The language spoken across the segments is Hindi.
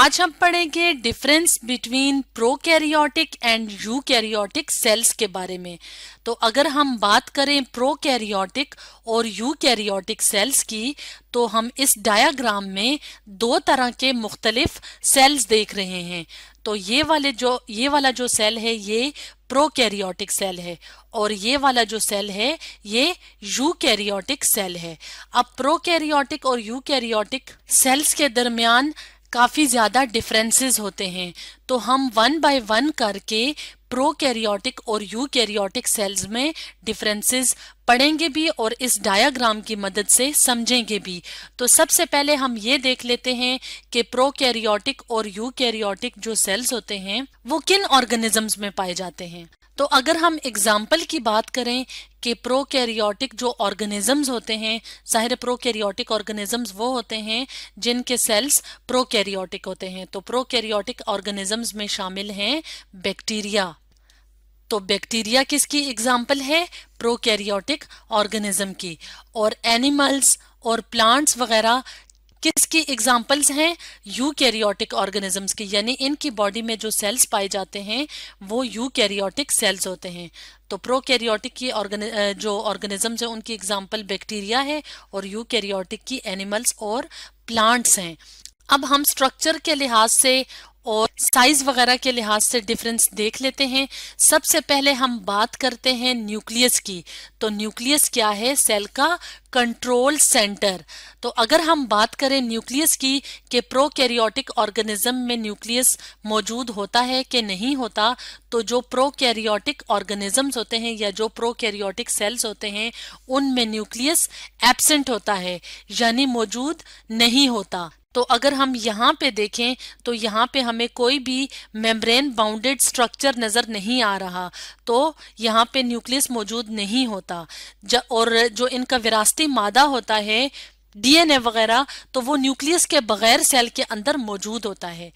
आज हम पढ़ेंगे difference between prokaryotic and eukaryotic cells के बारे में तो अगर हम बात करें प्रोकैरियोटिक और यूकैरियोटिक सेल्स की तो हम इस डायग्राम में दो तरह के मुख्तलिफ सेल्स देख रहे हैं तो ये वाले जो ये वाला जो सेल है ये प्रोकैरियोटिक सेल है और ये वाला जो सेल है ये यूकैरियोटिक सेल है अब प्रोकैरियोटिक और यूकैरियोटिक सेल्स के दरमियान काफ़ी ज़्यादा डिफरेंसेस होते हैं तो हम वन बाय वन करके प्रोकैरियोटिक और यूकैरियोटिक सेल्स में डिफरेंसेस पढ़ेंगे भी और इस डायग्राम की मदद से समझेंगे भी तो सबसे पहले हम ये देख लेते हैं कि प्रोकैरियोटिक और यूकैरियोटिक जो सेल्स होते हैं वो किन ऑर्गेनिजम्स में पाए जाते हैं तो अगर हम एग्जाम्पल की बात करें कि प्रोकैरियोटिक जो ऑर्गेनिजम्स होते हैं ज़ाहिर प्रोकैरियोटिक ऑर्गेनिजम्स वो होते हैं जिनके सेल्स प्रोकैरियोटिक होते हैं तो प्रोकैरियोटिक ऑर्गेनिजम्स में शामिल हैं बैक्टीरिया तो बैक्टीरिया किसकी एग्जाम्पल है प्रोकैरियोटिक ऑर्गेनिज्म की और एनिमल्स और प्लांट्स वगैरह किसकी एग्जाम्पल्स हैं यू कैरियोटिक ऑर्गेनिजम्स की यानी इनकी बॉडी में जो सेल्स पाए जाते हैं वो यू कैरियोटिक सेल्स होते हैं तो प्रो कैरियोटिक की जो ऑर्गेनिजम्स हैं उनकी एग्जाम्पल बैक्टीरिया है और यू कैरियोटिक की एनिमल्स और प्लांट्स हैं अब हम स्ट्रक्चर के लिहाज से और साइज वगैरह के लिहाज से डिफरेंस देख लेते हैं सबसे पहले हम बात करते हैं न्यूक्लियस की तो न्यूक्लियस क्या है सेल का कंट्रोल सेंटर तो अगर हम बात करें न्यूक्लियस की कि प्रोकैरियोटिक ऑर्गेनिज्म में न्यूक्लियस मौजूद होता है कि नहीं होता तो जो प्रोकैरियोटिक ऑर्गेनिजम्स होते हैं या जो प्रोकैरियोटिक सेल्स होते हैं उनमें न्यूक्लियस एबसेंट होता है यानी मौजूद नहीं होता तो अगर हम यहाँ पे देखें तो यहाँ पे हमें कोई भी मेम्ब्रेन बाउंडेड स्ट्रक्चर नज़र नहीं आ रहा तो यहाँ पे न्यूक्लियस मौजूद नहीं होता और जो इनका विरासती मादा होता है डीएनए वगैरह तो वो न्यूक्लियस के बगैर सेल के अंदर मौजूद होता है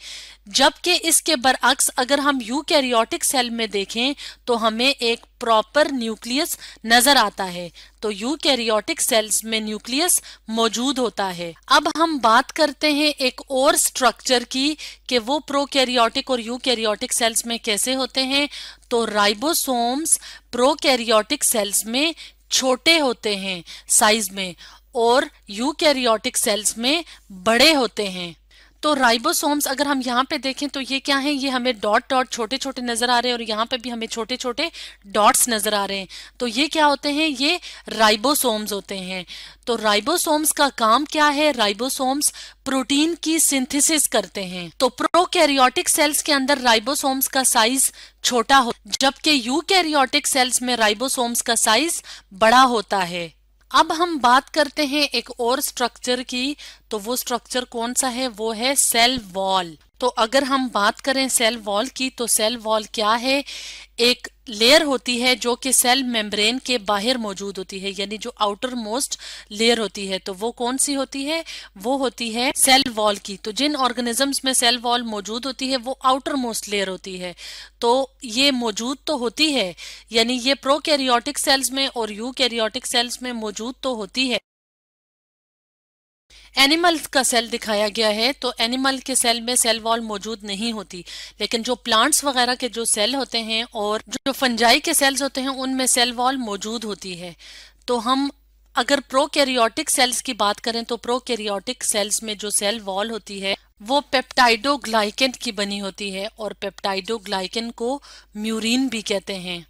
जबकि इसके बरअक्स अगर हम यूकैरियोटिक सेल में देखें तो हमें एक प्रॉपर न्यूक्लियस नजर आता है तो यूकैरियोटिक सेल्स में न्यूक्लियस मौजूद होता है अब हम बात करते हैं एक और स्ट्रक्चर की कि वो प्रोकैरियोटिक और यूकैरियोटिक सेल्स में कैसे होते हैं तो राइबोसोम्स प्रोकैरियोटिक सेल्स में छोटे होते हैं साइज में और यूकैरियोटिक सेल्स में बड़े होते हैं तो राइबोसोम्स अगर हम यहाँ पे देखें तो ये क्या है ये हमें डॉट डॉट छोटे छोटे नजर आ रहे हैं और यहाँ पे भी हमें छोटे छोटे डॉट्स नजर आ रहे हैं तो ये क्या होते हैं ये राइबोसोम्स होते हैं तो राइबोसोम्स का काम क्या है राइबोसोम्स प्रोटीन की सिंथेसिस करते हैं तो प्रोकैरियोटिक सेल्स के अंदर राइबोसोम्स का साइज छोटा हो जबकि यू सेल्स में राइबोसोम्स का साइज बड़ा होता है अब हम बात करते हैं एक और स्ट्रक्चर की तो वो स्ट्रक्चर कौन सा है वो है सेल वॉल तो अगर हम बात करें सेल वॉल की तो सेल वॉल क्या है एक लेयर होती है जो कि सेल मेम्ब्रेन के बाहर मौजूद होती है यानी जो आउटर मोस्ट लेयर होती है तो वो कौन सी होती है वो होती है सेल वॉल की तो जिन ऑर्गेनिजम्स में सेल वॉल मौजूद होती है वो आउटर मोस्ट लेयर होती है तो ये मौजूद तो होती है यानी ये प्रोकैरियोटिक सेल्स में और यू सेल्स में मौजूद तो होती है एनिमल का सेल दिखाया गया है तो एनिमल के सेल में सेल वॉल मौजूद नहीं होती लेकिन जो प्लांट्स वगैरह के जो सेल होते हैं और जो फंजाई के सेल्स होते हैं उनमें सेल वॉल मौजूद होती है तो हम अगर प्रोकैरियोटिक सेल्स की बात करें तो प्रोकैरियोटिक सेल्स में जो सेल वॉल होती है वो पेप्टाइडोग्लाइकन की बनी होती है और पेप्टाइडोग्लाइकन को म्यूरिन भी कहते हैं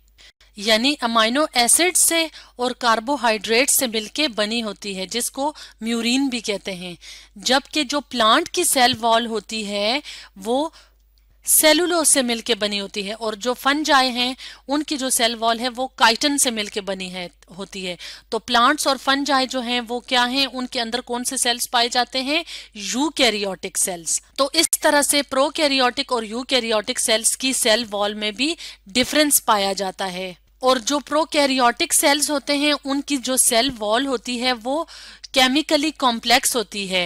यानी अमाइनो एसिड से और कार्बोहाइड्रेट से मिलके बनी होती है जिसको म्यूरिन भी कहते हैं जबकि जो प्लांट की सेल वॉल होती है वो सेलुलो से मिलके बनी होती है और जो जाए हैं उनकी जो सेल वॉल है वो काइटन से मिलके बनी है होती है तो प्लांट्स और जाए जो हैं वो क्या हैं उनके अंदर कौन से सेल्स पाए जाते हैं यूकैरियोटिक सेल्स तो इस तरह से प्रोकैरियोटिक और यूकैरियोटिक सेल्स की सेल वॉल में भी डिफरेंस पाया जाता है और जो प्रोकैरियोटिक सेल्स होते हैं उनकी जो सेल वॉल होती है वो केमिकली कॉम्प्लेक्स होती है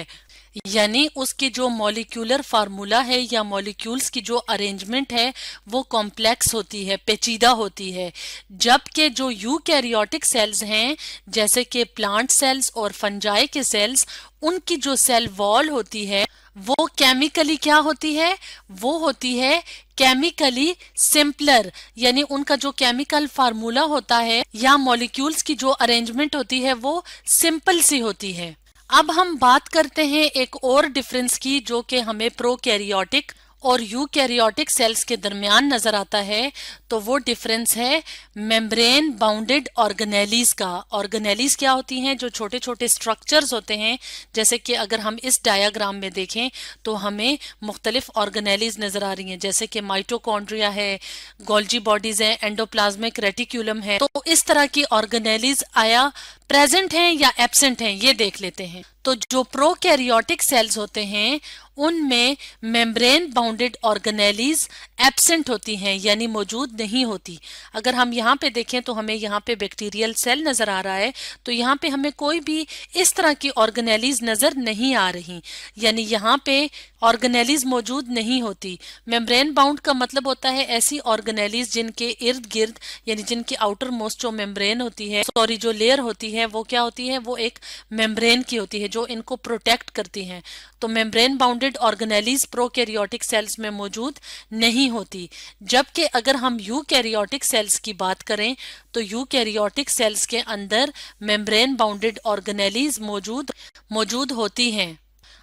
यानी उसके जो मॉलिक्यूलर फार्मूला है या मॉलिक्यूल्स की जो अरेंजमेंट है वो कॉम्प्लेक्स होती है पेचीदा होती है जबकि जो यूकैरियोटिक सेल्स हैं जैसे कि प्लांट सेल्स और फंजाई के सेल्स उनकी जो सेल वॉल होती है वो केमिकली क्या होती है वो होती है केमिकली सिंपलर यानी उनका जो केमिकल फार्मूला होता है या मॉलिक्यूल्स की जो अरेंजमेंट होती है वो सिंपल सी होती है अब हम बात करते हैं एक और डिफरेंस की जो कि हमें प्रोकैरियोटिक और यूकैरियोटिक सेल्स के दरमियान नजर आता है तो वो डिफरेंस है मेम्ब्रेन बाउंडेड ऑर्गेनेलीज का ऑर्गेनेलीज क्या होती हैं जो छोटे छोटे स्ट्रक्चर्स होते हैं जैसे कि अगर हम इस डायाग्राम में देखें तो हमें मुख्तलिफ ऑर्गेनेलीज नजर आ रही हैं जैसे कि माइटोकॉन्ड्रिया है गोल्जी बॉडीज है एंडोप्लाज्मिक रेटिक्यूलम है तो इस तरह की ऑर्गेनेलीज आया प्रेजेंट हैं या एब्सेंट हैं ये देख लेते हैं तो जो प्रोकैरियोटिक सेल्स होते हैं उनमें मेम्ब्रेन बाउंडेड ऑर्गेनेलीज एब्सेंट होती हैं यानी मौजूद नहीं होती अगर हम यहाँ पे देखें तो हमें यहाँ पे बैक्टीरियल सेल नज़र आ रहा है तो यहाँ पे हमें कोई भी इस तरह की ऑर्गेनेलीज नज़र नहीं आ रही यानी यहाँ पे ऑर्गेनेलिज मौजूद नहीं होती मेम्ब्रेन बाउंड का मतलब होता है ऐसी ऑर्गेनेलिज जिनके इर्द गिर्द यानी जिनके आउटर मोस्ट जो मेम्ब्रेन होती है सॉरी जो लेयर होती है वो क्या होती है वो एक मेम्ब्रेन की होती है जो इनको प्रोटेक्ट करती हैं तो membrane bounded organelles prokaryotic cells में मौजूद नहीं होती जबकि अगर हम कैरियोटिक सेल्स की बात करें तो कैरियोटिक सेल्स के अंदर मेम्ब्रेन बाउंडेड ऑर्गेनेलिज मौजूद मौजूद होती हैं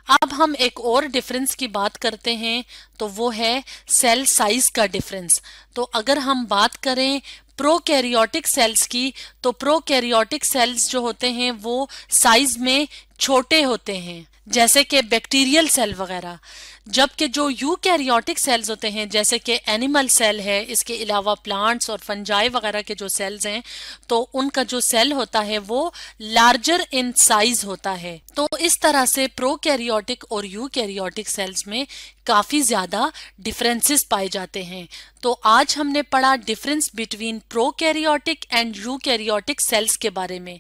अब हम एक और डिफरेंस की बात करते हैं तो वो है सेल साइज का डिफरेंस तो अगर हम बात करें प्रोकैरियोटिक सेल्स की तो प्रोकैरियोटिक सेल्स जो होते हैं वो साइज में छोटे होते हैं जैसे कि बैक्टीरियल सेल वगैरह जबकि जो यूकैरियोटिक सेल्स होते हैं जैसे कि एनिमल सेल है इसके अलावा प्लांट्स और फंजाई वगैरह के जो सेल्स हैं तो उनका जो सेल होता है वो लार्जर इन साइज होता है तो इस तरह से प्रोकैरियोटिक और यूकैरियोटिक सेल्स में काफ़ी ज़्यादा डिफरेंसेस पाए जाते हैं तो आज हमने पढ़ा difference between prokaryotic and eukaryotic cells के बारे में